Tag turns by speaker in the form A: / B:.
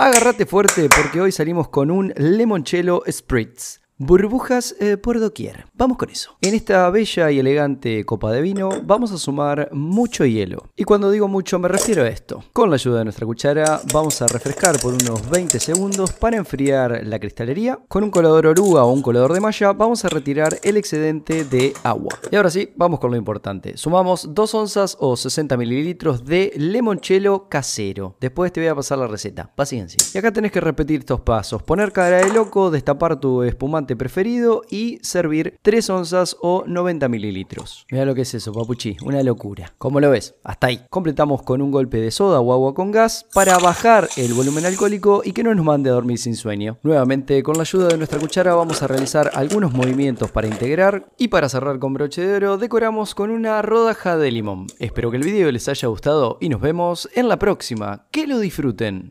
A: Agárrate fuerte porque hoy salimos con un lemoncello Spritz, Burbujas eh, por doquier. Vamos con eso. En esta bella y elegante copa de vino vamos a sumar mucho hielo. Y cuando digo mucho me refiero a esto. Con la ayuda de nuestra cuchara vamos a refrescar por unos 20 segundos para enfriar la cristalería. Con un colador oruga o un colador de malla vamos a retirar el excedente de agua. Y ahora sí, vamos con lo importante. Sumamos 2 onzas o 60 mililitros de limonchelo casero. Después te voy a pasar la receta. Paciencia. Y acá tenés que repetir estos pasos. Poner cara de loco, destapar tu espumante preferido y servir 3 onzas o 90 mililitros. Mira lo que es eso, papuchi, una locura. ¿Cómo lo ves? Hasta ahí. Completamos con un golpe de soda o agua con gas para bajar el volumen alcohólico y que no nos mande a dormir sin sueño. Nuevamente, con la ayuda de nuestra cuchara vamos a realizar algunos movimientos para integrar y para cerrar con broche de oro decoramos con una rodaja de limón. Espero que el video les haya gustado y nos vemos en la próxima. Que lo disfruten.